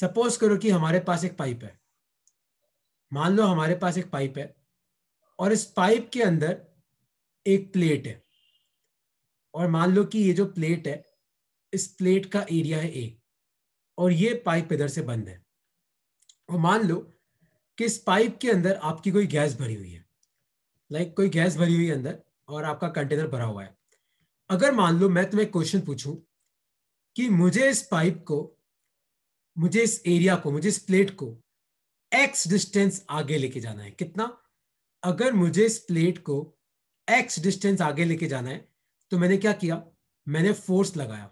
Suppose करो कि हमारे पास एक पाइप है मान लो हमारे पास एक पाइप है और इस पाइप के अंदर एक प्लेट है और मान लो कि ये जो प्लेट है इस प्लेट का एरिया है ए और ये पाइप इधर से बंद है और मान लो कि इस पाइप के अंदर आपकी कोई गैस भरी हुई है लाइक like कोई गैस भरी हुई है अंदर और आपका कंटेनर भरा हुआ है अगर मान लो मैं तुम्हें क्वेश्चन पूछूं कि मुझे इस पाइप को मुझे इस एरिया को मुझे इस प्लेट को एक्स डिस्टेंस आगे लेके जाना है कितना अगर मुझे इस प्लेट को एक्स डिस्टेंस आगे लेके जाना है तो मैंने क्या किया मैंने फोर्स लगाया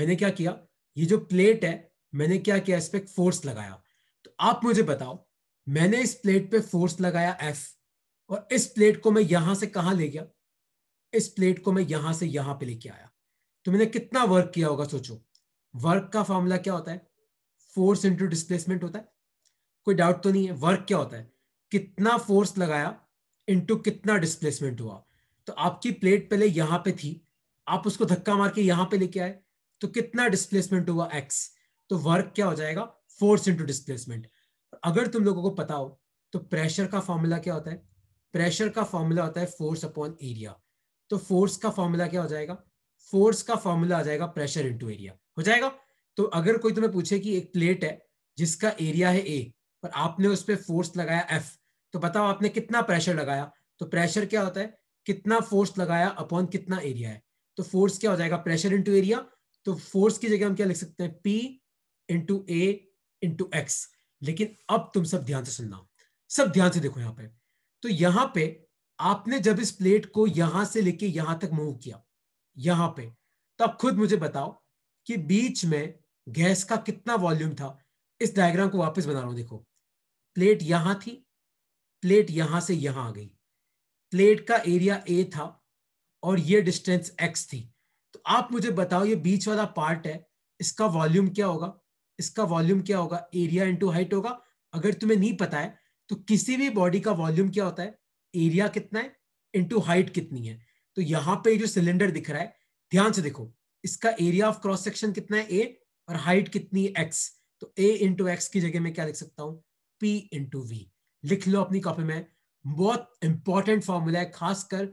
मैंने क्या किया ये जो प्लेट है मैंने क्या किया इस पर फोर्स लगाया तो आप मुझे बताओ मैंने इस प्लेट पे फोर्स लगाया एफ और इस प्लेट को मैं यहां से कहा ले गया इस प्लेट को मैं यहां से यहां पे लेके आया तो मैंने कितना वर्क किया होगा सोचो वर्क का फॉर्मूला क्या होता है फोर्स इंटू डिस्प्लेसमेंट होता है कोई डाउट तो नहीं है वर्क क्या होता है कितना फोर्स लगाया इंटू कितना डिस्प्लेसमेंट हुआ तो आपकी प्लेट पहले यहां पे थी आप उसको धक्का मार के यहां पे लेके आए तो कितना डिस्प्लेसमेंट हुआ एक्स तो वर्क क्या हो जाएगा फोर्स इंटू डिस्प्लेसमेंट अगर तुम लोगों को पता हो तो प्रेशर का फॉर्मूला क्या होता है प्रेशर का फॉर्मूला होता है फोर्स अपॉन एरिया तो फोर्स का फॉर्मूला क्या हो जाएगा फोर्स का फॉर्मूला आ जाएगा प्रेशर इंटू एरिया हो जाएगा तो अगर कोई तुम्हें पूछे कि एक प्लेट है जिसका एरिया है ए और आपने उस पर फोर्स लगाया एफ तो बताओ आपने कितना प्रेशर लगाया तो प्रेशर क्या होता है कितना फोर्स लगाया अपॉन कितना एरिया है तो फोर्स क्या हो जाएगा प्रेशर इंटू एरिया तो फोर्स की जगह हम क्या लिख सकते हैं P into A into X लेकिन अब तुम सब ध्यान से सुनना सब ध्यान से देखो यहाँ पे तो यहां पे आपने जब इस प्लेट को यहां से लेके यहां तक मूव किया यहां पे तो आप खुद मुझे बताओ कि बीच में गैस का कितना वॉल्यूम था इस डायग्राम को वापस बना रहा हूं देखो प्लेट यहां थी प्लेट यहां से यहां आ गई प्लेट का एरिया ए था और ये डिस्टेंस एक्स थी तो आप मुझे बताओ ये बीच वाला पार्ट है इसका वॉल्यूम क्या होगा इसका वॉल्यूम क्या होगा एरिया इंटू हाइट होगा अगर तुम्हें नहीं पता है तो किसी भी बॉडी का वॉल्यूम क्या होता है एरिया कितना है इंटू हाइट कितनी है तो यहाँ पे जो सिलेंडर दिख रहा है ध्यान से देखो इसका एरिया ऑफ क्रॉस सेक्शन कितना है ए और हाइट कितनी एक्स तो ए इंटू एक्स की जगह मैं क्या लिख सकता हूँ पी इंटू वी लिख लो अपनी कॉपी में बहुत इंपॉर्टेंट फॉर्मूला है खासकर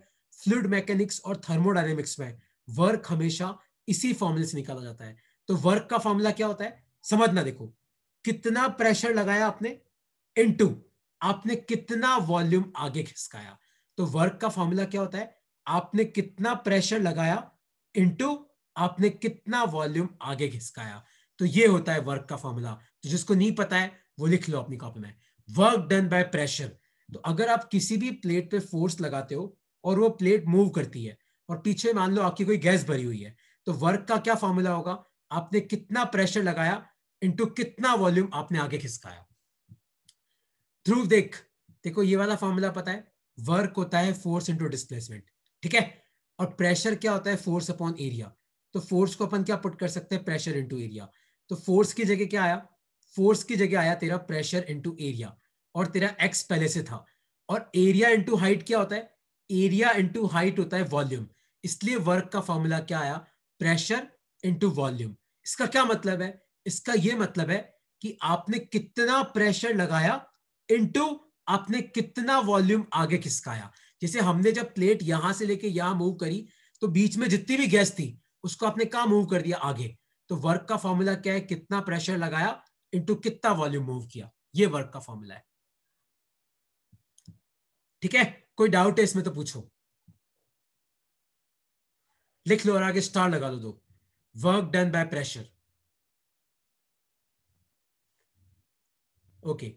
फ्लूड मैकेनिक्स और थर्मोडाइनेमिक्स में वर्क हमेशा इसी फॉर्मूले से निकाला जाता है तो वर्क का फॉर्मूला क्या होता है समझना देखो कितना प्रेशर लगाया आपने इनटू आपने कितना वॉल्यूम आगे खिसकाया तो वर्क का फॉर्मूला क्या होता है आपने कितना प्रेशर लगाया इनटू आपने कितना वॉल्यूम आगे घिसकाया तो ये होता है वर्क का फॉर्मूला तो जिसको नहीं पता है वो लिख लो अपनी कॉपी में वर्क डन बाय प्रेशर तो अगर आप किसी भी प्लेट पे फोर्स लगाते हो और वो प्लेट मूव करती है और पीछे मान लो आपकी कोई गैस भरी हुई है तो वर्क का क्या फॉर्मूला होगा आपने कितना प्रेशर लगाया इंटू कितना वॉल्यूम आपने आगे खिसकाया ध्रुव देख देखो ये वाला फॉर्मूला पता है वर्क होता है फोर्स इंटू डिस्प्लेसमेंट ठीक है और प्रेशर क्या होता है फोर्स अपॉन एरिया तो फोर्स को अपन क्या पुट कर सकते हैं प्रेशर इंटू एरिया तो फोर्स की जगह क्या आया फोर्स की जगह आया तेरा प्रेशर इंटू एरिया और तेरा एक्स पहले से था और एरिया इंटू हाइट क्या होता है एरिया इंटू हाइट होता है वॉल्यूम इसलिए वर्क का फॉर्मूला क्या आया प्रेशर इंटू वॉल्यूम इसका क्या मतलब है इसका यह मतलब है कि आपने कितना प्रेशर लगाया इंटू आपने कितना वॉल्यूम आगे खिसकाया जैसे हमने जब प्लेट यहां से लेके यहां मूव करी तो बीच में जितनी भी गैस थी उसको आपने कहा मूव कर दिया आगे तो वर्क का फॉर्मूला क्या है कितना प्रेशर लगाया इंटू कितना वॉल्यूम मूव किया ये वर्क का फॉर्मूला है ठीक है कोई डाउट है इसमें तो पूछो लिख लो और आगे स्टार लगा दो दो work done by pressure okay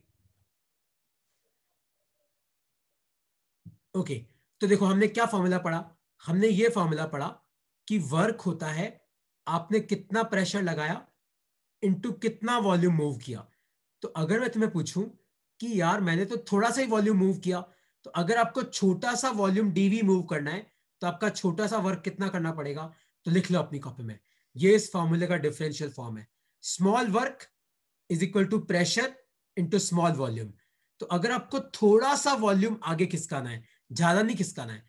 okay तो देखो हमने क्या फॉर्मूला पढ़ा हमने ये फॉर्मूला पढ़ा कि वर्क होता है आपने कितना प्रेशर लगाया इनटू कितना वॉल्यूम मूव किया तो अगर मैं तुम्हें पूछूं कि यार मैंने तो थोड़ा सा ही वॉल्यूम मूव किया तो अगर आपको छोटा सा वॉल्यूम डीवी मूव करना है तो आपका छोटा सा वर्क कितना करना पड़ेगा तो लिख लो अपनी कॉपी में ये इस फॉर्मूले का डिफरेंशियल फॉर्म है small work is equal to pressure into small volume तो अगर आपको थोड़ा सा वॉल्यूम आगे खिसकाना है ज्यादा नहीं खिसकाना है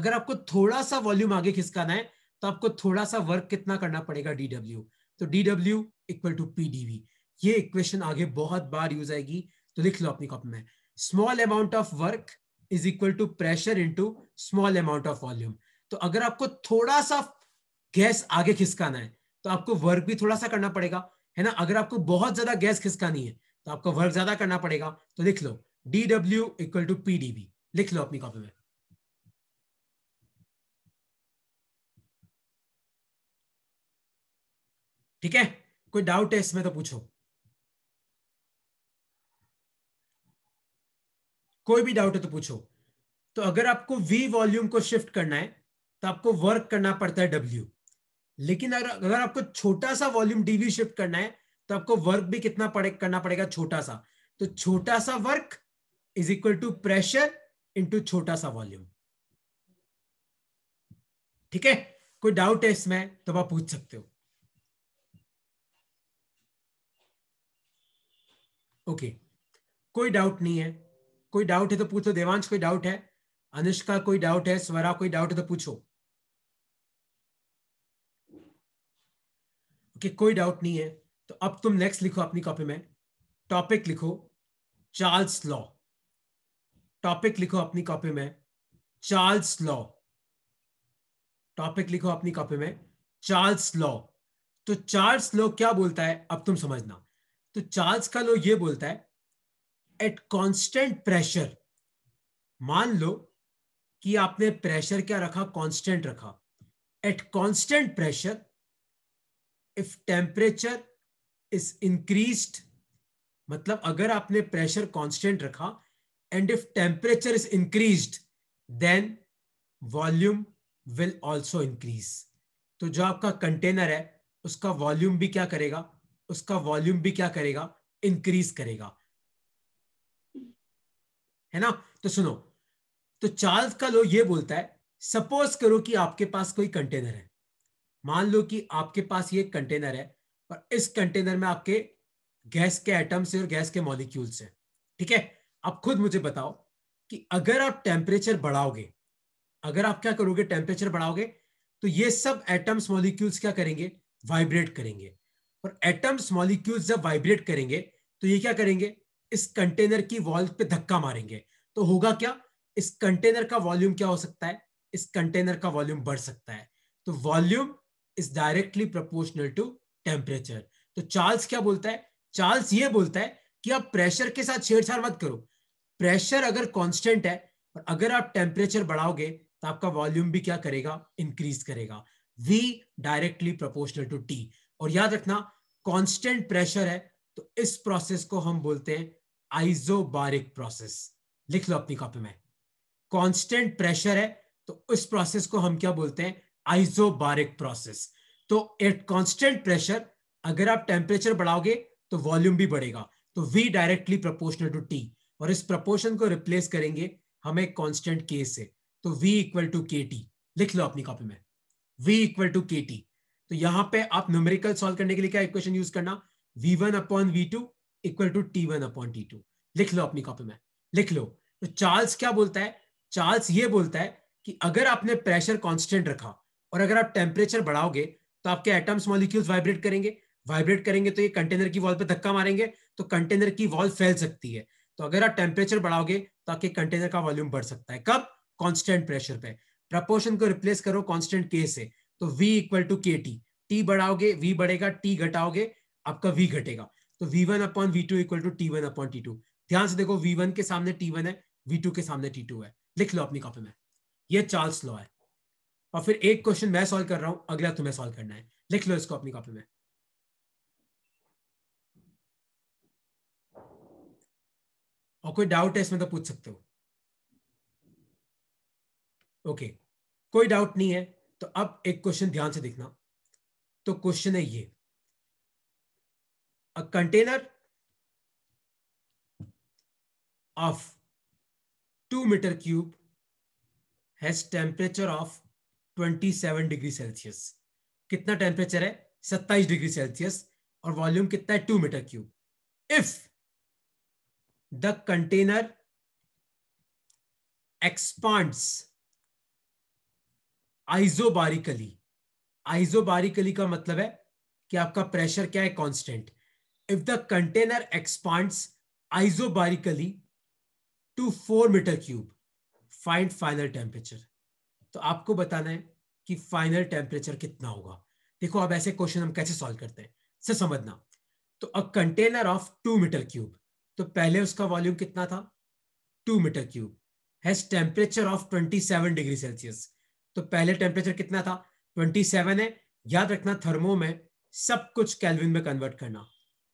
अगर आपको थोड़ा सा वॉल्यूम आगे खिसकाना है तो आपको थोड़ा सा वर्क कितना करना पड़ेगा डीडब्ल्यू तो डीडब्ल्यू इक्वल टू पीडीवी ये इक्वेशन आगे बहुत बार यूज आएगी तो लिख लो अपनी कॉपी में small amount of work is equal to pressure into small amount of volume तो अगर आपको थोड़ा सा गैस आगे खिसकाना है तो आपको वर्क भी थोड़ा सा करना पड़ेगा है ना अगर आपको बहुत ज्यादा गैस खिसकानी है तो आपको वर्क ज्यादा करना पड़ेगा तो लिख लो D W equal to PDV लिख लो अपनी कॉपी में ठीक है कोई डाउट है इसमें तो पूछो कोई भी डाउट है तो पूछो तो अगर आपको वी वॉल्यूम को शिफ्ट करना है तो आपको वर्क करना पड़ता है डब्ल्यू लेकिन अगर अगर आपको छोटा सा वॉल्यूम डीवी शिफ्ट करना है तो आपको वर्क भी कितना पड़े, करना पड़ेगा छोटा सा तो छोटा सा work is equal to pressure into छोटा सा वॉल्यूम ठीक है कोई डाउट है इसमें तो आप पूछ सकते हो ओके कोई डाउट नहीं है कोई डाउट है तो पूछो देवांश कोई डाउट है अनुष्का कोई डाउट है स्वरा कोई डाउट है तो पूछो ओके okay, कोई डाउट नहीं है तो अब तुम नेक्स्ट लिखो अपनी कॉपी में टॉपिक लिखो चार्ल्स लॉ टॉपिक लिखो अपनी कॉपी में चार्ल्स लॉ टॉपिक लिखो अपनी कॉपी में चार्ल्स लॉ तो चार्ल्स लॉ क्या बोलता है अब तुम समझना तो चार्ल्स का लो ये बोलता है एट कांस्टेंट प्रेशर मान लो कि आपने प्रेशर क्या रखा कांस्टेंट रखा at constant pressure if temperature is increased मतलब अगर आपने प्रेशर कांस्टेंट रखा and if temperature is increased then volume will also increase तो जो आपका कंटेनर है उसका वॉल्यूम भी क्या करेगा उसका वॉल्यूम भी क्या करेगा इंक्रीज करेगा है ना तो सुनो तो चार्ल्स का लो ये बोलता है सपोज करो कि आपके पास कोई कंटेनर है मान लो कि आपके पास ये कंटेनर है और इस कंटेनर में आपके गैस के एटम्स है और गैस के मॉलिक्यूल्स है ठीक है आप खुद मुझे बताओ कि अगर आप टेम्परेचर बढ़ाओगे अगर आप क्या करोगे टेम्परेचर बढ़ाओगे तो ये सब एटम्स मॉलिक्यूल्स क्या करेंगे वाइब्रेट करेंगे और एटम्स मॉलिक्यूल्स जब वाइब्रेट करेंगे तो ये क्या करेंगे इस कंटेनर की वॉल्व पे धक्का मारेंगे तो होगा क्या इस कंटेनर का वॉल्यूम क्या हो सकता है इस कंटेनर का वॉल्यूम बढ़ सकता है तो volume is directly proportional to temperature तो चार्ल्स क्या बोलता है चार्ल्स ये बोलता है कि आप प्रेशर के साथ छेड़छाड़ मत करो प्रेशर अगर कांस्टेंट है और अगर आप टेम्परेचर बढ़ाओगे तो आपका वॉल्यूम भी क्या करेगा इंक्रीज करेगा V directly proportional to T और याद रखना कांस्टेंट प्रेशर है तो इस प्रोसेस को हम बोलते हैं आइजोबारिक प्रोसेस लिख लो अपनी कॉपी में कांस्टेंट प्रेशर है तो इस प्रोसेस को हम क्या बोलते हैं आइजोबारिक प्रोसेस तो एट कांस्टेंट प्रेशर अगर आप टेम्परेचर बढ़ाओगे तो वॉल्यूम भी बढ़ेगा तो V directly proportional to T और इस प्रपोर्शन को रिप्लेस करेंगे हमें कॉन्स्टेंट के से तो वी इक्वल टू के लिख लो अपनी कॉपी में V equal to K T तो यहां पे आप न्यूमेरिकल सॉल्व करने के लिए क्या इक्वेशन यूज करना V one upon V two equal to T one upon T two लिख लो अपनी कॉपी में लिख लो तो चार्ल्स क्या बोलता है चार्ल्स ये बोलता है कि अगर आपने प्रेशर कांस्टेंट रखा और अगर आप टेम्परेचर बढ़ाओगे तो आपके एटम्स मॉलिक्यूल्स वाइब्रेट करेंगे वाइब्रेट करेंगे तो ये कंटेनर की वॉल पे धक्का मारेंगे तो कंटेनर की वॉल फैल सकती है तो अगर आप टेम्परेचर बढ़ाओगे तो आपके कंटेनर का वॉल्यूम बढ़ सकता है कब कॉन्स्टेंट प्रेशर पे प्रपोर्शन को रिप्लेस करो कॉन्स्टेंट के से तो v equal to K T T बढ़ाओगे v बढ़ेगा t घटाओगे आपका v घटेगा तो v1 one upon V two equal to T one upon T two ध्यान से देखो v1 के सामने t1 है v2 के सामने t2 है लिख लो अपनी कॉपी में ये चार्ल्स लॉ है और फिर एक क्वेश्चन मैं सॉल्व कर रहा हूं अगला तुम्हें सॉल्व करना है लिख लो इसको अपनी कॉपी में और कोई डाउट है इसमें तो पूछ सकते हो ओके okay. कोई डाउट नहीं है तो अब एक क्वेश्चन ध्यान से देखना तो क्वेश्चन है ये container of two metre cube has temperature of twenty 27 degree Celsius कितना टेम्परेचर है 27 डिग्री सेल्सियस और वॉल्यूम कितना है two metre cube if the container expands isobarically isobarically का मतलब है कि आपका प्रेशर क्या है constant if the container expands isobarically to four metre cube find final temperature तो आपको बताना है कि फाइनल टेम्परेचर कितना होगा देखो अब ऐसे क्वेश्चन हम कैसे सॉल्व करते हैं से समझना तो a container of two metre cube तो पहले उसका वॉल्यूम कितना था two metre cube has temperature of twenty seven degree Celsius तो पहले टेम्परेचर कितना था 27 है याद रखना थर्मो में सब कुछ कैलविन में कन्वर्ट करना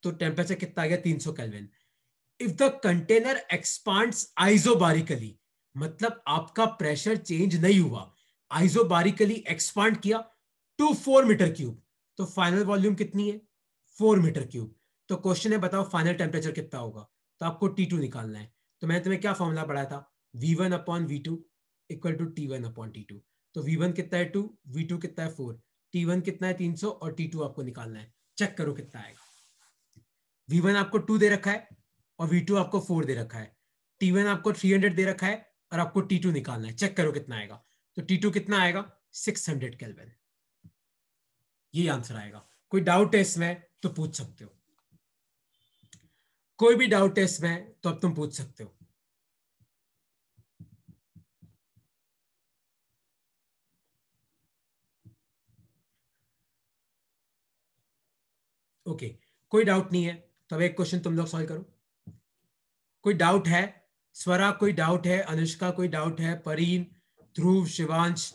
तो टेम्परेचर कितना आ गया 300 सौ kelvin if the container expand isobarically मतलब आपका प्रेशर चेंज नहीं हुआ आइजोबारिकली एक्सपांड किया टू फोर मीटर क्यूब तो फाइनल वॉल्यूम कितनी है फोर मीटर क्यूब तो क्वेश्चन है बताओ फाइनल टेम्परेचर कितना होगा तो आपको टी टू निकालना है तो मैंने तुम्हें क्या फॉर्मूला पढ़ाया था V one upon V two equal to T one upon T two तो वन कितना है टू टू कितना है फोर टी वन कितना है तीन सौ और टी टू आपको निकालना है चेक करो कितना आएगा वन आपको टू दे रखा है और वी टू आपको फोर दे रखा है टी वन आपको थ्री हंड्रेड दे रखा है और आपको टी टू निकालना है चेक करो कितना आएगा तो टी टू कितना आएगा सिक्स हंड्रेड केल्विन ये आंसर आएगा कोई डाउट है इसमें तो पूछ सकते हो कोई भी डाउट है इसमें तो अब तुम पूछ सकते हो ओके कोई डाउट नहीं है तब एक क्वेश्चन तुम लोग सॉल्व करो कोई डाउट है स्वरा कोई डाउट है अनुष्का कोई डाउट है परीन ध्रुव शिवांश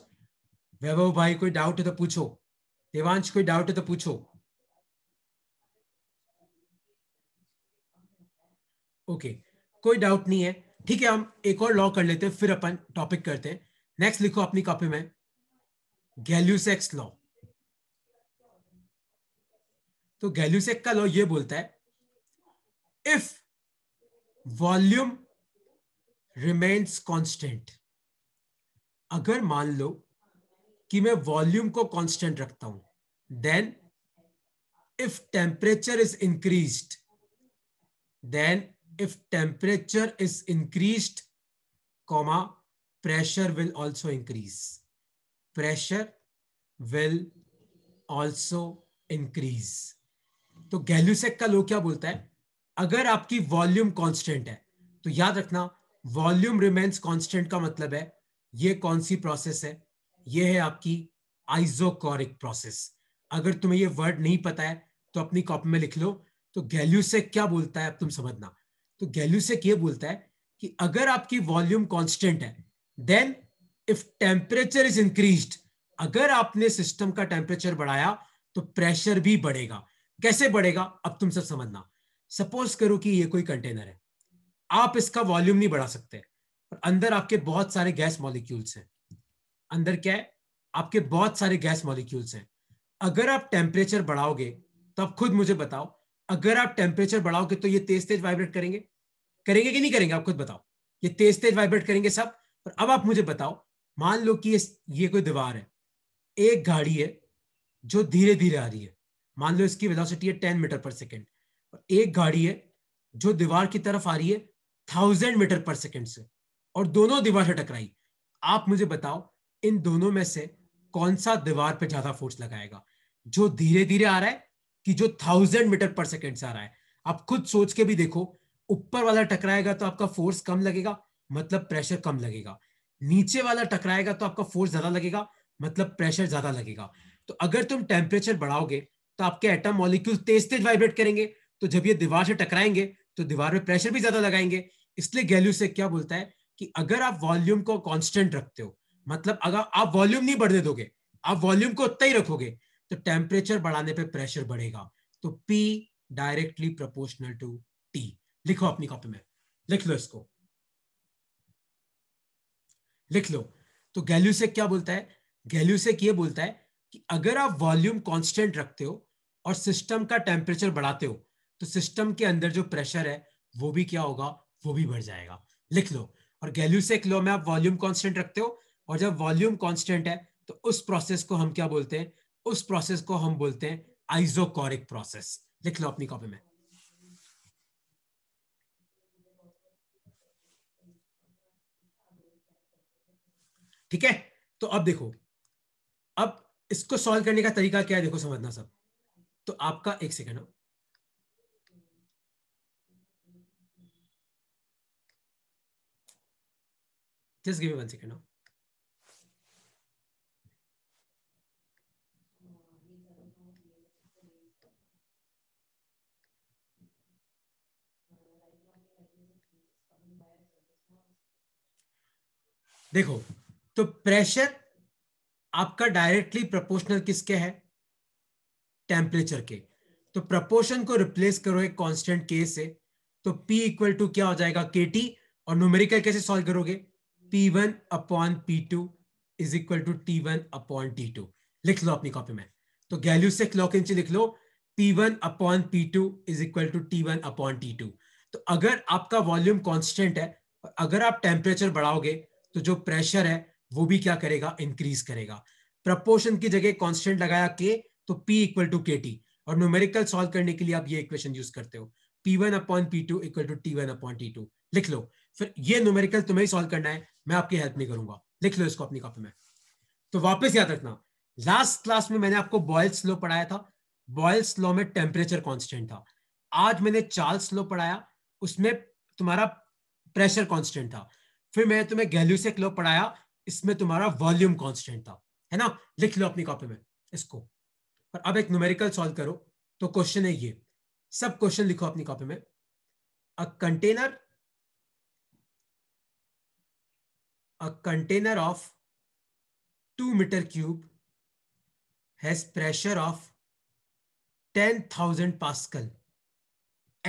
वैभव भाई कोई डाउट है तो पूछो देवांश कोई डाउट है तो पूछो ओके कोई डाउट नहीं है ठीक है हम एक और लॉ कर लेते हैं फिर अपन टॉपिक करते हैं नेक्स्ट लिखो अपनी कॉपी में गैल्यूसेक्स लॉ तो गैल्यूसेक का लॉ ये बोलता है इफ वॉल्यूम रिमेन्स कांस्टेंट अगर मान लो कि मैं वॉल्यूम को कांस्टेंट रखता हूं then if temperature is increased then if temperature is increased comma pressure will also increase pressure will also increase तो गैल्यूसेक का लो क्या बोलता है अगर आपकी वॉल्यूम कांस्टेंट है तो याद रखना वॉल्यूम रिमेन्स कांस्टेंट का मतलब है ये कौन सी प्रोसेस है ये है आपकी आइजोकोरिक प्रोसेस अगर तुम्हें ये वर्ड नहीं पता है तो अपनी कॉपी में लिख लो तो गैल्यूसेक क्या बोलता है अब तुम समझना तो गैल्यूसेक ये बोलता है कि अगर आपकी वॉल्यूम कॉन्स्टेंट है then if temperature is increase अगर आपने सिस्टम का टेम्परेचर बढ़ाया तो प्रेशर भी बढ़ेगा कैसे बढ़ेगा अब तुम सब समझना सपोज करो कि ये कोई कंटेनर है आप इसका वॉल्यूम नहीं बढ़ा सकते और अंदर आपके बहुत सारे गैस मॉलिक्यूल्स हैं अंदर क्या है आपके बहुत सारे गैस मॉलिक्यूल्स हैं अगर आप टेम्परेचर बढ़ाओगे तो आप खुद मुझे बताओ अगर आप टेम्परेचर बढ़ाओगे तो ये तेज तेज वाइब्रेट करेंगे करेंगे कि नहीं करेंगे आप खुद बताओ ये तेज तेज वाइब्रेट करेंगे सब और अब आप मुझे बताओ मान लो कि ये ये कोई दीवार है एक गाड़ी है जो धीरे धीरे आ रही है मान लो इसकी वेलोसिटी है टेन मीटर पर सेकेंड एक गाड़ी है जो दीवार की तरफ आ रही है थाउजेंड मीटर पर सेकेंड से और दोनों दीवार से टकराई आप मुझे बताओ इन दोनों में से कौन सा दीवार पर ज्यादा फोर्स लगाएगा जो धीरे धीरे आ रहा है कि जो थाउजेंड मीटर पर सेकेंड से आ रहा है आप खुद सोच के भी देखो ऊपर वाला टकराएगा तो आपका फोर्स कम लगेगा मतलब प्रेशर कम लगेगा नीचे वाला टकराएगा तो आपका फोर्स ज्यादा लगेगा मतलब प्रेशर ज्यादा लगेगा तो अगर तुम टेम्परेचर बढ़ाओगे तो आपके एटम मॉलिक्यूल तेज तेज वाइब्रेट करेंगे तो जब ये दीवार से टकराएंगे तो दीवार में प्रेशर भी ज्यादा लगाएंगे इसलिए गैल्यू से क्या बोलता है कि अगर आप वॉल्यूम को कांस्टेंट रखते हो मतलब अगर आप वॉल्यूम नहीं बढ़ने दोगे आप वॉल्यूम को उतना ही रखोगे तो टेम्परेचर बढ़ाने पर प्रेशर बढ़ेगा तो P directly proportional to T लिखो अपनी कॉपी में लिख लो इसको लिख लो तो गैल्यू से क्या बोलता है गैल्यू से ये बोलता है कि अगर आप वॉल्यूम कांस्टेंट रखते हो और सिस्टम का टेम्परेचर बढ़ाते हो तो सिस्टम के अंदर जो प्रेशर है वो भी क्या होगा वो भी बढ़ जाएगा लिख लो और गैल्यूसेक लो में आप वॉल्यूम कांस्टेंट रखते हो और जब वॉल्यूम कांस्टेंट है तो उस प्रोसेस को हम क्या बोलते हैं उस प्रोसेस को हम बोलते हैं आइजोकोरिक प्रोसेस लिख लो अपनी कॉपी में ठीक है तो अब देखो अब इसको सॉल्व करने का तरीका क्या है देखो समझना सब तो आपका एक second just give one second देखो तो प्रेशर आपका डायरेक्टली प्रोपोर्शनल किसके है टेम्परेचर के तो प्रपोर्शन को रिप्लेस करो एक कॉन्स्टेंट के से तो पी इक्वल टू क्या हो जाएगा के टी और न्यूमेरिकल कैसे सॉल्व करोगे P one upon P two is equal to T one upon T two लिख लो अपनी कॉपी में तो गैल्यू से क्लॉक इंच लिख लो P one upon P two is equal to T one upon T two तो अगर आपका वॉल्यूम कॉन्स्टेंट है और अगर आप टेम्परेचर बढ़ाओगे तो जो प्रेशर है वो भी क्या करेगा इंक्रीज करेगा प्रपोर्शन की जगह कॉन्स्टेंट लगाया के तो P equal to K T और न्यूमेरिकल सॉल्व करने के लिए आप ये इक्वेशन यूज करते हो P one upon P two equal to T one upon T two लिख लो फिर ये न्यूमेरिकल तुम्हें ही सॉल्व करना है मैं आपकी हेल्प नहीं करूंगा लिख लो इसको अपनी कॉपी में तो वापस याद रखना लास्ट क्लास में मैंने आपको बॉयल्स लो पढ़ाया था बॉयल्स लो में टेम्परेचर कॉन्स्टेंट था आज मैंने चार्ल्स लो पढ़ाया उसमें तुम्हारा प्रेशर कॉन्स्टेंट था फिर मैंने तुम्हें गैल्यूसेक लो पढ़ाया इसमें तुम्हारा वॉल्यूम कॉन्स्टेंट था है ना लिख लो अपनी कॉपी में इसको और अब एक न्यूमेरिकल सॉल्व करो तो क्वेश्चन है ये सब क्वेश्चन लिखो अपनी कॉपी में a container a container of two metre cube has pressure of ten thousand pascal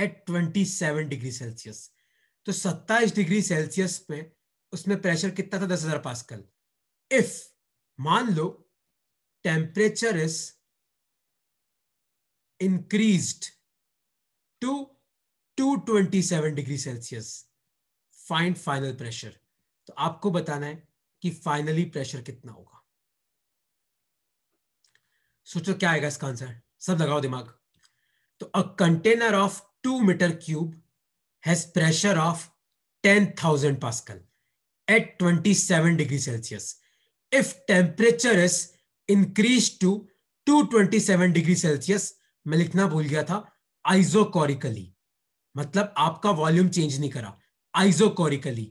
at twenty seven degree Celsius तो सत्ताईस डिग्री सेल्सियस पे उसमें प्रेशर कितना था दस हजार पास्कल इफ मान लो temperature is increased to 227 degree Celsius find final pressure तो आपको बताना है कि फाइनली प्रेशर कितना होगा सोचो क्या आएगा इसका आंसर सब लगाओ दिमाग तो a container of two metre cube has pressure of 10,000 pascal at twenty seven degree Celsius if temperature is increase to two twenty seven degree Celsius मैं लिखना भूल गया था आइजोकोरिकली मतलब आपका वॉल्यूम चेंज नहीं करा आइजोकोरिकली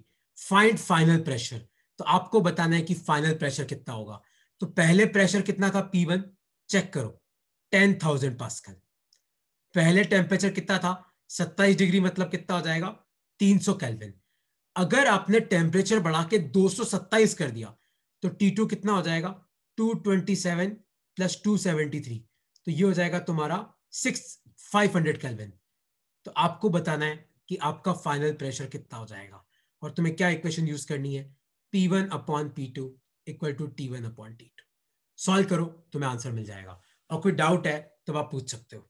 फाइंड फाइनल प्रेशर तो आपको बताना है कि फाइनल प्रेशर कितना होगा तो पहले प्रेशर कितना था पी वन चेक करो टेन थाउजेंड कर पहले टेम्परेचर कितना था सत्ताईस डिग्री मतलब कितना हो जाएगा तीन सौ कैलविन अगर आपने टेम्परेचर बढ़ा के दो सौ सत्ताईस कर दिया तो टी टू कितना हो जाएगा two twenty seven plus two seventy three तो ये हो जाएगा तुम्हारा सिक्स फाइव हंड्रेड कैलविन तो आपको बताना है कि आपका फाइनल प्रेशर कितना हो जाएगा और तुम्हें क्या इक्वेशन यूज करनी है P one upon P two equal to T one upon T two solve करो तुम्हें आंसर मिल जाएगा और कोई डाउट है तो आप पूछ सकते हो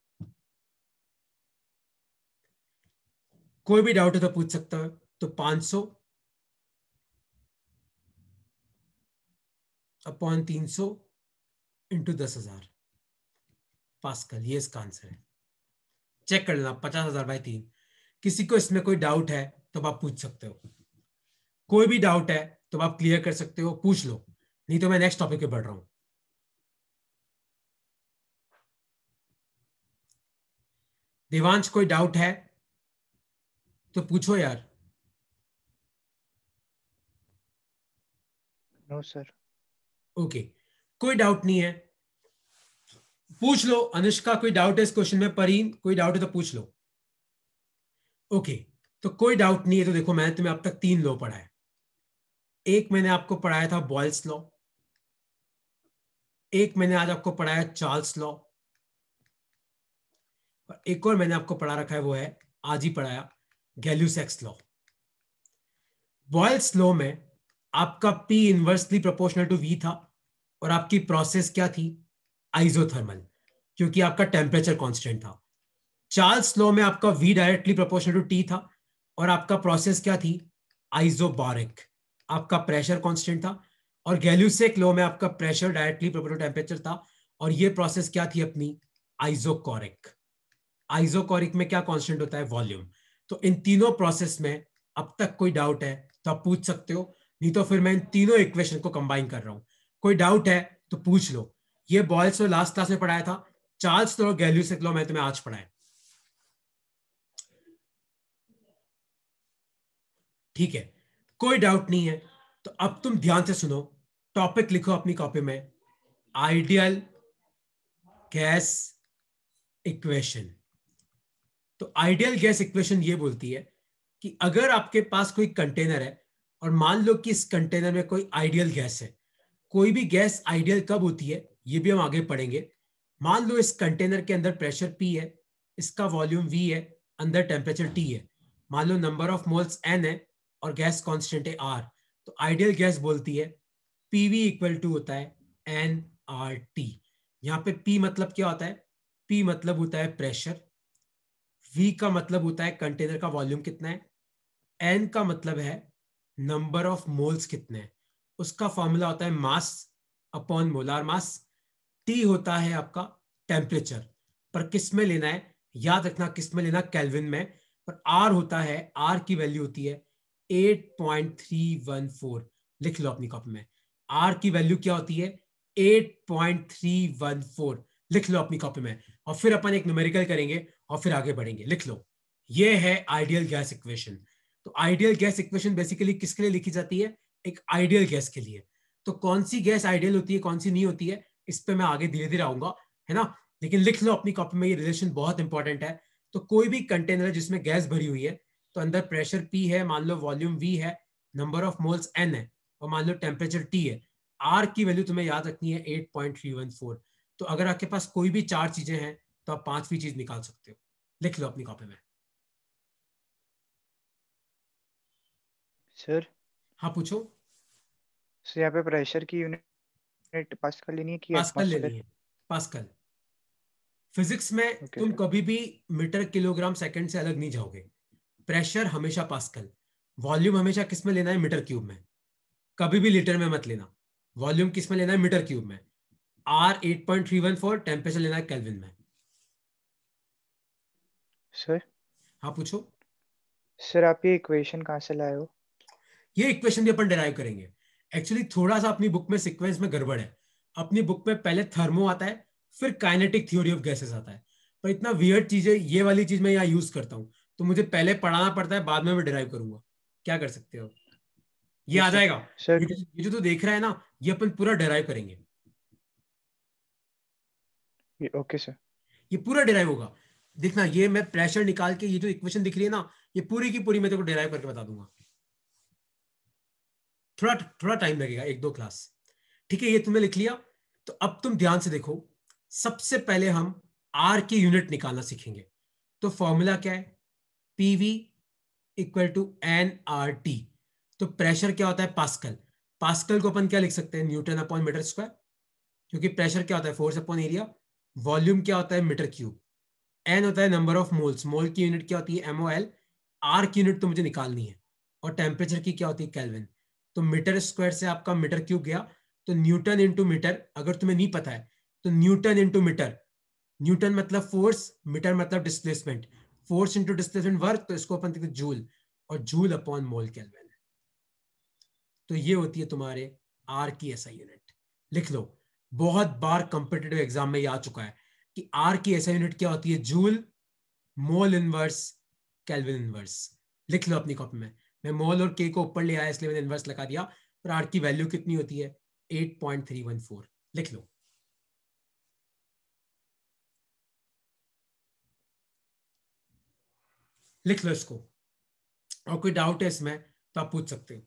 कोई भी डाउट तो है तो पूछ सकते हो तो पांच सौ अपॉन तीन सौ इंटू दस हजार पास्कल ये इसका आंसर है चेक कर लेना पचास हजार बाई तीन किसी को इसमें कोई डाउट है तो आप पूछ सकते हो कोई भी डाउट है तो आप क्लियर कर सकते हो पूछ लो नहीं तो मैं नेक्स्ट टॉपिक पे बढ़ रहा हूं देवांश कोई डाउट है तो पूछो यार नो सर ओके कोई डाउट नहीं है पूछ लो अनुष्का कोई डाउट है इस क्वेश्चन में परीन कोई डाउट है तो पूछ लो ओके तो कोई डाउट नहीं है तो देखो मैंने तुम्हें अब तक तीन लॉ पढ़ा है एक मैंने आपको पढ़ाया था बॉयल्स लॉ एक मैंने आज आपको पढ़ाया चार्ल्स लॉ और एक और मैंने आपको पढ़ा रखा है वो है आज ही पढ़ाया गैल्यूसेक्स लॉ बॉयल्स लॉ में आपका P inversely proportional to V था और आपकी प्रोसेस क्या थी आइजोथर्मल क्योंकि आपका टेम्परेचर कॉन्स्टेंट था चार्ल्स लॉ में आपका V directly proportional to T था और आपका प्रोसेस क्या थी आइजोबारिक आपका प्रेशर कॉन्स्टेंट था और गैल्यूसेक लॉ में आपका प्रेशर डायरेक्टली प्रोपोर्शनल टेम्परेचर था और ये प्रोसेस क्या थी अपनी आइजोकोरिक आइजोकोरिक में क्या कॉन्स्टेंट होता है वॉल्यूम तो इन तीनों प्रोसेस में अब तक कोई डाउट है तो आप पूछ सकते हो नहीं तो फिर मैं इन तीनों इक्वेशन को कंबाइन कर रहा हूं कोई डाउट है तो पूछ लो ये बॉयल्स ने लास्ट क्लास में पढ़ाया था चार्ल्स तो से एक्लो मैं तुम्हें आज पढ़ाया ठीक है कोई डाउट नहीं है तो अब तुम ध्यान से सुनो टॉपिक लिखो अपनी कॉपी में आइडियल गैस इक्वेशन तो आइडियल गैस इक्वेशन ये बोलती है कि अगर आपके पास कोई कंटेनर है और मान लो कि इस कंटेनर में कोई आइडियल गैस है कोई भी गैस आइडियल कब होती है ये भी हम आगे पढ़ेंगे मान लो इस कंटेनर के अंदर प्रेशर पी है इसका वॉल्यूम वी है अंदर टेम्परेचर टी है मान लो नंबर ऑफ मोल्स एन है और गैस कॉन्स्टेंट है आर तो आइडियल गैस बोलती है पी वी इक्वल टू होता है एन आर टी यहाँ पे पी मतलब क्या होता है पी मतलब होता है प्रेशर वी का मतलब होता है कंटेनर का वॉल्यूम कितना है एन का मतलब है नंबर ऑफ मोल्स कितने हैं उसका फॉर्मूला होता है mass upon molar mass T होता है आपका टेम्परेचर पर किस में लेना है याद रखना किस में लेना कैलविन में पर आर होता है आर की वैल्यू होती है 8.314 लिख लो अपनी कॉपी में आर की वैल्यू क्या होती है 8.314 लिख लो अपनी कॉपी में और फिर अपन एक न्यूमेरिकल करेंगे और फिर आगे बढ़ेंगे लिख लो ये है आइडियल गैस इक्वेशन तो आइडियल गैस इक्वेशन बेसिकली किसके लिए लिखी जाती है एक आइडियल गैस के लिए तो कौन सी गैस आइडियल होती है कौन सी नहीं होती है इस पर मैं आगे धीरे धीरे आऊंगा है ना लेकिन लिख लो अपनी कॉपी में ये रिलेशन बहुत इंपॉर्टेंट है तो कोई भी कंटेनर है जिसमें गैस भरी हुई है तो अंदर प्रेशर पी है मान लो वॉल्यूम वी है नंबर ऑफ मोल्स एन है और मान लो टेम्परेचर टी है आर की वैल्यू तुम्हें याद रखनी है एट तो अगर आपके पास कोई भी चार चीजें हैं तो आप पांचवी चीज निकाल सकते हो लिख लो अपनी कॉपी में सर हाँ पूछो सर यहाँ पे प्रेशर की यूनिट मिनट पास्कल लेनी है कि पास्कल लेनी है पास्कल फिजिक्स में okay, तुम कभी भी मीटर किलोग्राम सेकंड से अलग नहीं जाओगे प्रेशर हमेशा पास्कल वॉल्यूम हमेशा किस में लेना है मीटर क्यूब में कभी भी लीटर में मत लेना वॉल्यूम किस में लेना है मीटर क्यूब में R eight point three one four temperature लेना है कैलविन में सर हाँ पूछो सर आप ये इक्वेशन कहाँ से लाए हो ये इक्वेशन भी अपन डिराइव करेंगे एक्चुअली थोड़ा सा अपनी बुक में सिक्वेंस में गड़बड़ है अपनी बुक में पहले थर्मो आता है फिर काइनेटिक थ्योरी ऑफ गैसेस आता है पर इतना वियर्ड चीज है ये वाली चीज मैं यहाँ यूज करता हूँ तो मुझे पहले पढ़ाना पड़ता है बाद में मैं डिराइव करूंगा क्या कर सकते हो ये आ जाएगा ये जो तो देख रहा है ना ये अपन पूरा डिराइव करेंगे ये ओके सर ये पूरा डिराइव होगा देखना ये मैं प्रेशर निकाल के ये जो इक्वेशन दिख रही है ना ये पूरी की पूरी मैं तेरे को डिराइव करके बता दूंगा थोड़ा थोड़ा टाइम लगेगा एक दो क्लास ठीक है ये तुमने लिख लिया तो अब तुम ध्यान से देखो सबसे पहले हम आर की यूनिट निकालना सीखेंगे तो फॉर्मूला क्या है PV equal to N R T तो प्रेशर क्या होता है पास्कल पास्कल को अपन क्या लिख सकते हैं न्यूटन अपॉन मीटर स्क्वायर क्योंकि प्रेशर क्या होता है फोर्स अपॉन एरिया वॉल्यूम क्या होता है मीटर क्यूब एन होता है नंबर ऑफ मोल्स मोल की यूनिट क्या होती है एमओ एल आर की यूनिट तो मुझे निकालनी है और टेम्परेचर की क्या होती है कैलविन तो मीटर स्क्वायर से आपका मीटर क्यूब गया तो न्यूटन इंटू मीटर अगर तुम्हें नहीं पता है तो न्यूटन इंटू मीटर न्यूटन मतलब फोर्स मीटर मतलब displacement force into displacement work तो इसको अपन देखते जूल और जूल अपॉन मोल कैलवेन तो ये होती है तुम्हारे आर की ऐसा यूनिट लिख लो बहुत बार कॉम्पिटेटिव एग्जाम में ये आ चुका है कि आर की ऐसा यूनिट क्या होती है joule mole inverse kelvin inverse लिख लो अपनी कॉपी में मैं मोल और के को ऊपर ले आया इसलिए मैंने इन्वर्स लगा दिया और आर की वैल्यू कितनी होती है eight point three one four लिख लो लिख लो इसको और कोई डाउट है इसमें तो आप पूछ सकते हो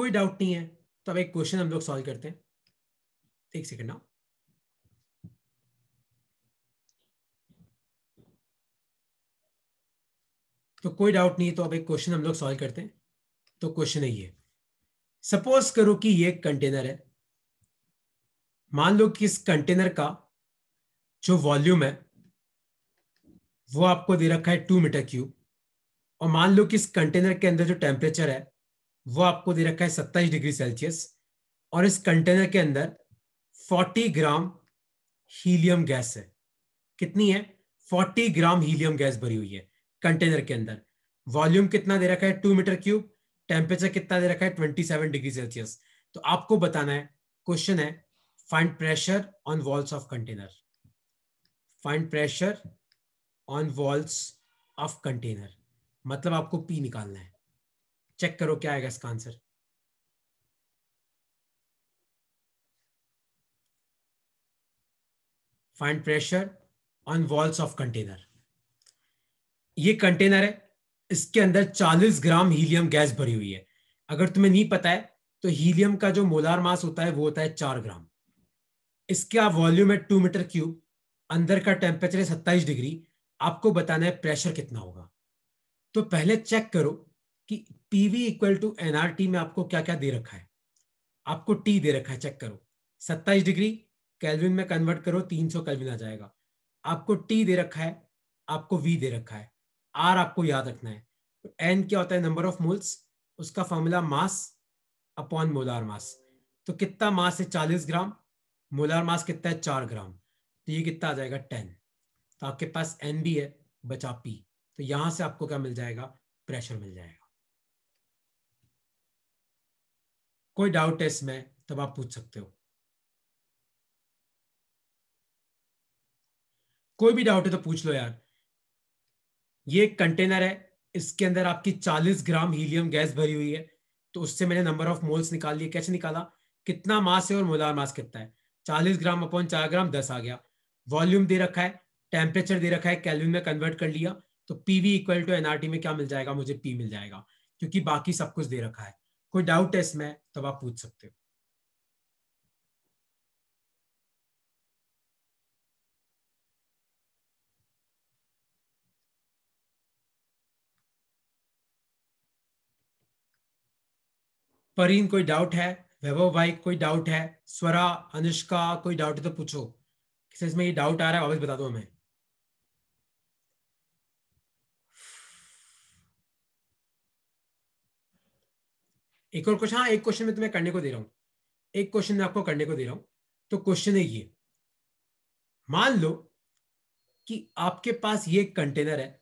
कोई डाउट नहीं है तो अब एक क्वेश्चन हम लोग सॉल्व करते हैं एक सेकेंड नाउ तो कोई डाउट नहीं है तो अब एक क्वेश्चन हम लोग सॉल्व करते हैं तो क्वेश्चन है ये सपोज करो कि ये कंटेनर है मान लो कि इस कंटेनर का जो वॉल्यूम है वो आपको दे रखा है टू मीटर क्यूब और मान लो कि इस कंटेनर के अंदर जो टेम्परेचर है वो आपको दे रखा है सत्ताईस डिग्री सेल्सियस और इस कंटेनर के अंदर 40 ग्राम हीलियम गैस है कितनी है 40 ग्राम हीलियम गैस भरी हुई है कंटेनर के अंदर वॉल्यूम कितना दे रखा है टू मीटर क्यूब टेम्परेचर कितना दे रखा है सेवन डिग्री सेल्सियस तो आपको बताना है क्वेश्चन है find pressure on walls of container find pressure on walls of container मतलब आपको पी निकालना है चेक करो क्या आएगा इसका answer find pressure on walls of container ये कंटेनर है इसके अंदर 40 ग्राम हीलियम गैस भरी हुई है अगर तुम्हें नहीं पता है तो हीलियम का जो मोलार मास होता है वो होता है चार ग्राम इसका वॉल्यूम है टू मीटर क्यूब अंदर का टेम्परेचर है सत्ताईस डिग्री आपको बताना है प्रेशर कितना होगा तो पहले चेक करो कि पीवी इक्वल टू एनआरटी में आपको क्या क्या दे रखा है आपको टी दे रखा है चेक करो सत्ताईस डिग्री कैलविन में कन्वर्ट करो तीन सौ कैलविन आ जाएगा आपको टी दे रखा है आपको वी दे रखा है आर आपको याद रखना है तो एन क्या होता है नंबर ऑफ मोल्स उसका formula mass upon molar mass तो कितना मास है चालीस ग्राम मोलार मास कितना है चार ग्राम तो ये कितना आ जाएगा टेन तो आपके पास एन भी है बचा पी तो यहां से आपको क्या मिल जाएगा प्रेशर मिल जाएगा कोई डाउट है इसमें तब आप पूछ सकते हो कोई भी डाउट है तो पूछ लो यार ये एक कंटेनर है इसके अंदर आपकी 40 ग्राम हीलियम गैस भरी हुई है तो उससे मैंने नंबर ऑफ मोल्स निकाल लिए कैसे निकाला कितना मास है और मोलार मास कितना है 40 ग्राम अपॉन चार ग्राम 10 आ गया वॉल्यूम दे रखा है टेम्परेचर दे रखा है कैलविन में कन्वर्ट कर लिया तो पीवी इक्वल टू एनआरटी में क्या मिल जाएगा मुझे पी मिल जाएगा क्योंकि बाकी सब कुछ दे रखा है कोई डाउट है इसमें तब आप पूछ सकते हो परीन कोई डाउट है वैभव भाई कोई डाउट है स्वरा अनुष्का कोई डाउट है तो पूछो किसे इसमें ये डाउट आ रहा है वापस बता दो हमें एक और क्वेश्चन हाँ एक क्वेश्चन में तुम्हें करने को दे रहा हूँ एक क्वेश्चन में आपको करने को दे रहा हूँ तो क्वेश्चन है ये मान लो कि आपके पास ये कंटेनर है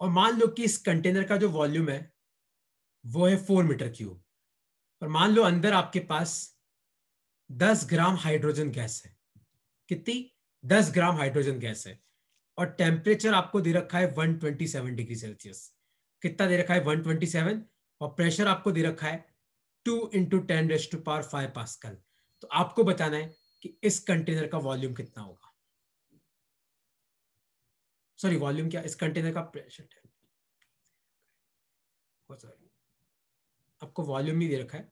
और मान लो कि इस कंटेनर का जो वॉल्यूम है वो है फोर मीटर क्यूब और मान लो अंदर आपके पास दस ग्राम हाइड्रोजन गैस है कितनी दस ग्राम हाइड्रोजन गैस है और टेम्परेचर आपको दे रखा है 127 डिग्री सेल्सियस कितना दे रखा है 127 और प्रेशर आपको दे रखा है two into ten raised to power five pascal तो आपको बताना है कि इस कंटेनर का वॉल्यूम कितना होगा सॉरी वॉल्यूम क्या इस कंटेनर का प्रेशर oh, आपको वॉल्यूम नहीं दे रखा है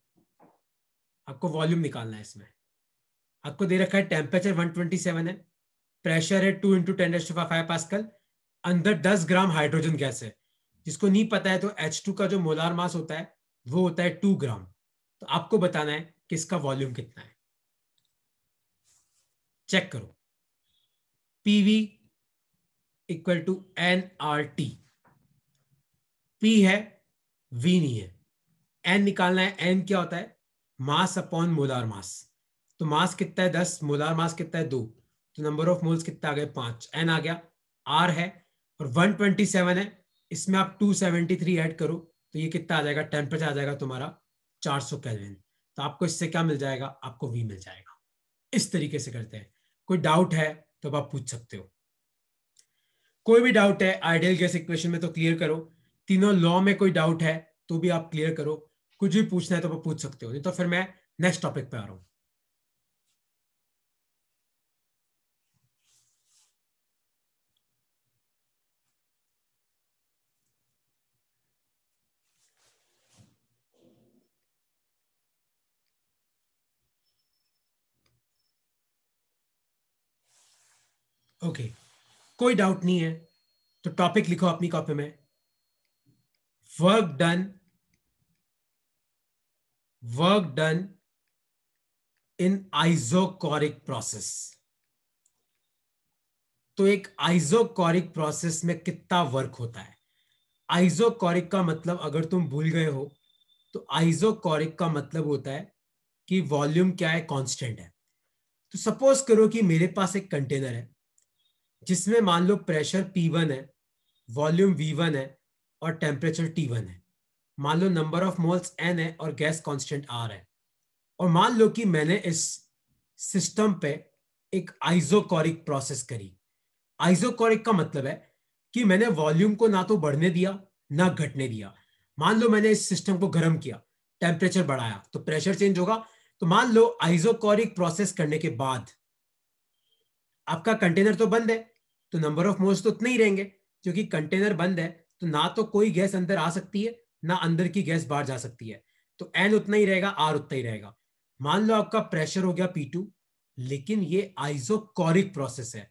आपको वॉल्यूम निकालना है इसमें आपको दे रखा है टेम्परेचर 127 है प्रेशर है two into ten five pascal अंदर 10 ग्राम हाइड्रोजन गैस है जिसको नहीं पता है तो एच टू का जो मोलार मास होता है वो होता है टू ग्राम तो आपको बताना है कि इसका वॉल्यूम कितना है चेक करो PV equal to N R T P है वी नहीं है एन निकालना है एन क्या होता है मास अपॉन मोलार मास तो मास कितना है दस मोलार मास कितना है दो तो नंबर ऑफ मोल्स कितना आ गया पांच एन आ गया आर है और वन ट्वेंटी सेवन है इसमें आप 273 ऐड करो तो ये कितना आ जाएगा टेम्परेचर आ जाएगा तुम्हारा 400 सौ कैलविन तो आपको इससे क्या मिल जाएगा आपको वी मिल जाएगा इस तरीके से करते हैं कोई डाउट है तो आप पूछ सकते हो कोई भी डाउट है आइडियल गैस इक्वेशन में तो क्लियर करो तीनों लॉ में कोई डाउट है तो भी आप क्लियर करो कुछ भी पूछना है तो आप पूछ सकते हो नहीं तो फिर मैं नेक्स्ट टॉपिक पे आ रहा हूँ ओके कोई डाउट नहीं है तो टॉपिक लिखो अपनी कॉपी में work done work done in isochoric process तो एक आइजोकोरिक प्रोसेस में कितना वर्क होता है आइजोकोरिक का मतलब अगर तुम भूल गए हो तो आइजोकोरिक का मतलब होता है कि वॉल्यूम क्या है कांस्टेंट है तो सपोज करो कि मेरे पास एक कंटेनर है जिसमें मान लो प्रेशर पी वन है वॉल्यूम वी वन है और टेम्परेचर टी वन है मान लो नंबर ऑफ मोल्स एन है और गैस कॉन्स्टेंट आर है और मान लो कि मैंने इस सिस्टम पे एक आइजोकोरिक प्रोसेस करी आइजोकोरिक का मतलब है कि मैंने वॉल्यूम को ना तो बढ़ने दिया ना घटने दिया मान लो मैंने इस सिस्टम को गर्म किया टेम्परेचर बढ़ाया तो प्रेशर चेंज होगा तो मान लो आइजोकॉरिक प्रोसेस करने के बाद आपका कंटेनर तो बंद है तो नंबर ऑफ मोल्स तो उतने ही रहेंगे क्योंकि कंटेनर बंद है तो ना तो कोई गैस अंदर आ सकती है ना अंदर की गैस बाहर जा सकती है तो एन उतना ही रहेगा आर उतना ही रहेगा मान लो आपका प्रेशर हो गया पी टू लेकिन ये आइजोकोरिक प्रोसेस है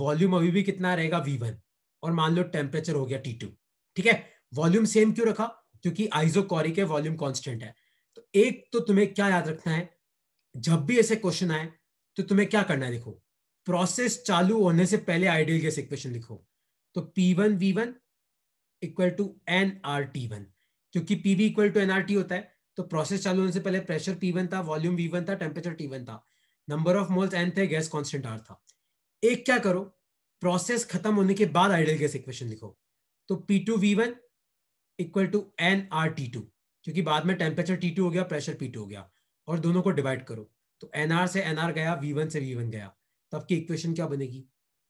वॉल्यूम अभी भी कितना रहेगा वी वन और मान लो टेम्परेचर हो गया टी टू ठीक है वॉल्यूम सेम क्यों रखा क्योंकि आइजोकोरिक है वॉल्यूम कॉन्स्टेंट है तो एक तो तुम्हें क्या याद रखना है जब भी ऐसे क्वेश्चन आए तो तुम्हें क्या करना है देखो प्रोसेस चालू होने से पहले आइडियल गैस इक्वेशन लिखो तो P one V one equal to N R T one क्योंकि P V equal to N R T होता है तो प्रोसेस चालू होने से पहले प्रेशर पी वन था वॉल्यूम वी वन था टेम्परेचर टी वन था नंबर ऑफ मोल्स एन थे गैस कॉन्स्टेंट आर था एक क्या करो प्रोसेस खत्म होने के बाद आइडियल गैस इक्वेशन लिखो तो P two V one equal to N R T two क्योंकि बाद में टेम्परेचर टी टू हो गया प्रेशर पी टू हो गया और दोनों को डिवाइड करो तो एनआर से एन आर गया वी वन से वी वन गया तो आपकी इक्वेशन क्या बनेगी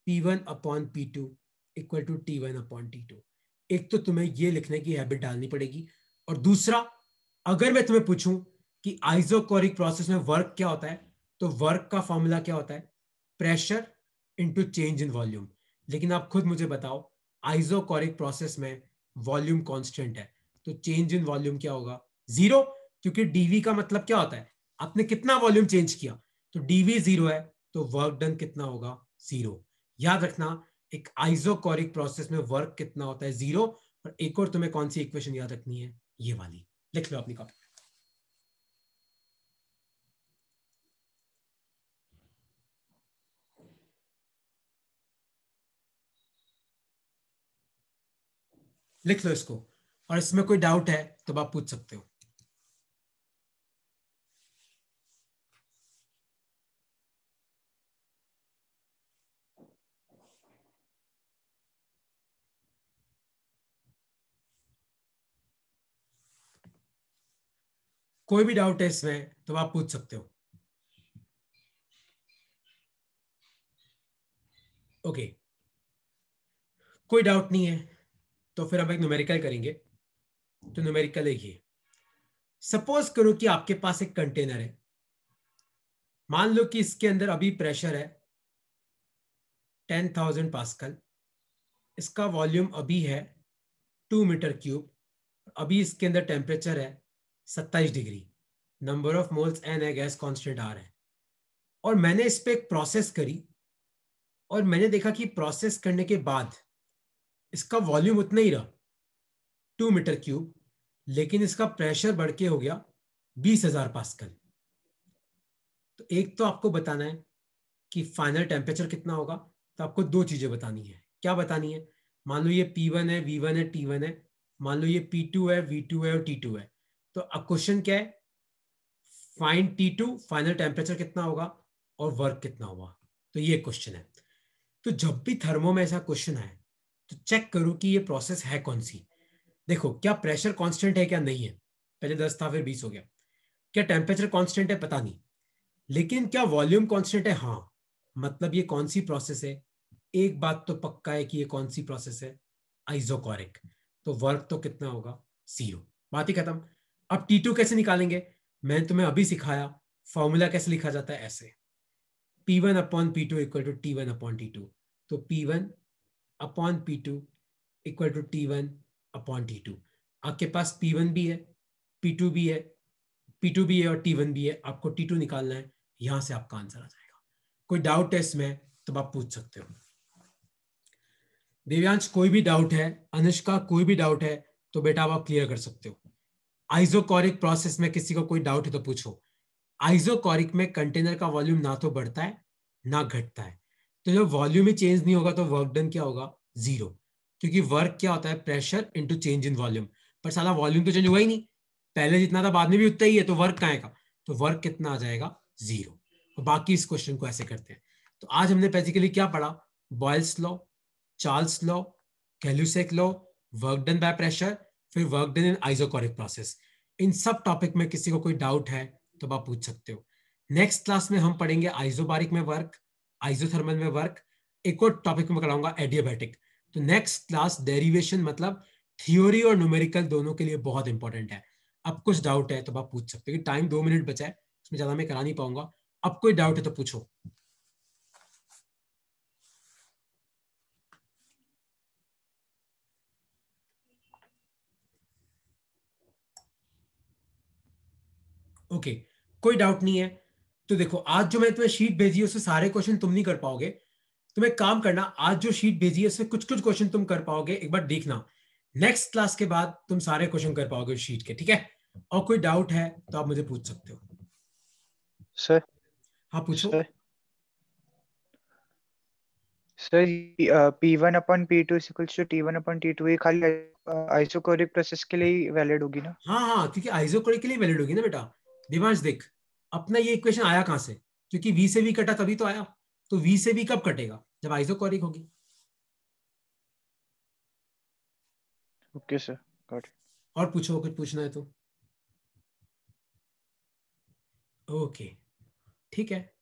P one upon P two equal to T one upon T two एक तो तुम्हें ये लिखने की हैबिट डालनी पड़ेगी और दूसरा अगर मैं तुम्हें पूछूं कि आइजोकोरिक प्रोसेस में वर्क क्या होता है तो वर्क का फॉर्मूला क्या होता है pressure into change in volume लेकिन आप खुद मुझे बताओ आइजोकोरिक प्रोसेस में वॉल्यूम कांस्टेंट है तो चेंज इन वॉल्यूम क्या होगा जीरो क्योंकि डीवी का मतलब क्या होता है आपने कितना वॉल्यूम चेंज किया तो डीवी जीरो है तो वर्क डन कितना होगा जीरो याद रखना एक आइजोकोरिक प्रोसेस में वर्क कितना होता है जीरो और एक और तुम्हें कौन सी इक्वेशन याद रखनी है ये वाली लिख लो अपनी कॉपी लिख लो इसको और इसमें कोई डाउट है तो आप पूछ सकते हो कोई भी डाउट है इसमें तो आप पूछ सकते हो ओके okay. कोई डाउट नहीं है तो फिर हम एक न्यूमेरिकल करेंगे तो न्यूमेरिकल देखिए सपोज करो कि आपके पास एक कंटेनर है मान लो कि इसके अंदर अभी प्रेशर है टेन थाउजेंड पास्कल इसका वॉल्यूम अभी है टू मीटर क्यूब अभी इसके अंदर टेम्परेचर है सत्ताईस degree number of moles N है गैस कॉन्स्टेंट आर है और मैंने इस पर एक प्रोसेस करी और मैंने देखा कि प्रोसेस करने के बाद इसका वॉल्यूम उतना ही रहा टू मीटर क्यूब लेकिन इसका प्रेशर बढ़ के हो गया बीस हजार कर तो एक तो आपको बताना है कि फाइनल टेम्परेचर कितना होगा तो आपको दो चीजें बतानी है क्या बतानी है मान लो ये वन है वन है वन है मान लो ये टू है टू है और T2 है तो अब क्वेश्चन क्या है find T two final temperature कितना होगा और वर्क कितना हुआ तो ये क्वेश्चन है तो जब भी थर्मो में ऐसा क्वेश्चन आए तो चेक करो कि ये प्रोसेस है कौन सी देखो क्या प्रेशर कांस्टेंट है क्या नहीं है पहले दस था फिर बीस हो गया क्या टेम्परेचर कांस्टेंट है पता नहीं लेकिन क्या वॉल्यूम कांस्टेंट है हाँ मतलब ये कौन सी प्रोसेस है एक बात तो पक्का है कि ये कौन सी प्रोसेस है आइजोकॉरिक तो वर्क तो कितना होगा जीरो बात ही खत्म अब टी टू कैसे निकालेंगे मैंने तुम्हें अभी सिखाया फॉर्मूला कैसे लिखा जाता है ऐसे P one upon P two equal to T one upon T two तो P one upon P two equal to T one upon T two आपके पास पी वन भी है पी टू भी है पी टू भी है और टी वन भी है आपको टी टू निकालना है यहां से आपका आंसर आ जाएगा कोई डाउट है इसमें तब आप पूछ सकते हो देव्यांश कोई भी डाउट है अनुष्का कोई भी डाउट है तो बेटा आप क्लियर कर सकते हो आइजोकोरिक प्रोसेस में किसी को कोई डाउट है तो पूछो आइजोकोरिक में कंटेनर का वॉल्यूम ना तो बढ़ता है ना घटता है तो जब वॉल्यूम ही चेंज नहीं होगा तो वर्क डन क्या होगा जीरो क्योंकि वर्क क्या होता है pressure into change in volume पर साला वॉल्यूम तो चेंज हुआ ही नहीं पहले जितना था बाद में भी उतना ही है तो वर्क कहाँ का तो वर्क कितना आ जाएगा जीरो और बाकी इस क्वेश्चन को ऐसे करते हैं तो आज हमने बेसिकली क्या पढ़ा Boyle's law Charles' law Gay Lussac's law work done by pressure फिर work done in isochoric process इन सब टॉपिक में किसी को कोई डाउट है तो आप पूछ सकते हो नेक्स्ट क्लास में हम पढ़ेंगे आइजोबारिक में वर्क आइजोथर्मल में वर्क एक और टॉपिक में कराऊंगा एडियोबैटिक तो नेक्स्ट क्लास डेरिवेशन मतलब थियोरी और न्यूमेरिकल दोनों के लिए बहुत इंपॉर्टेंट है अब कुछ डाउट है तो आप पूछ सकते हो टाइम दो मिनट बचा है इसमें ज्यादा मैं करा नहीं पाऊंगा अब कोई डाउट है तो पूछो ओके कोई डाउट नहीं है तो देखो आज जो मैं तुम्हें शीट भेजी है उससे सारे क्वेश्चन तुम नहीं कर पाओगे तुम्हें काम करना आज जो शीट भेजी है उससे कुछ कुछ क्वेश्चन तुम कर पाओगे एक बार देखना नेक्स्ट क्लास के बाद तुम सारे क्वेश्चन कर पाओगे शीट के ठीक है और कोई डाउट है तो आप मुझे पूछ सकते हो सर हाँ पूछो sir P one upon P two equals to T one upon T two ये खाली आइसोकोरिक uh, प्रोसेस के लिए वैलिड होगी ना हाँ हाँ क्योंकि आइसोकोरिक के लिए वैलिड होगी ना बेटा दिमाश देख अपना ये इक्वेशन आया कहां से क्योंकि वी से भी कटा तभी तो आया तो वी से भी कब कटेगा जब आइजोकोरिक होगी ओके सर गॉट और पूछो कुछ पूछना है तो ओके okay. ठीक है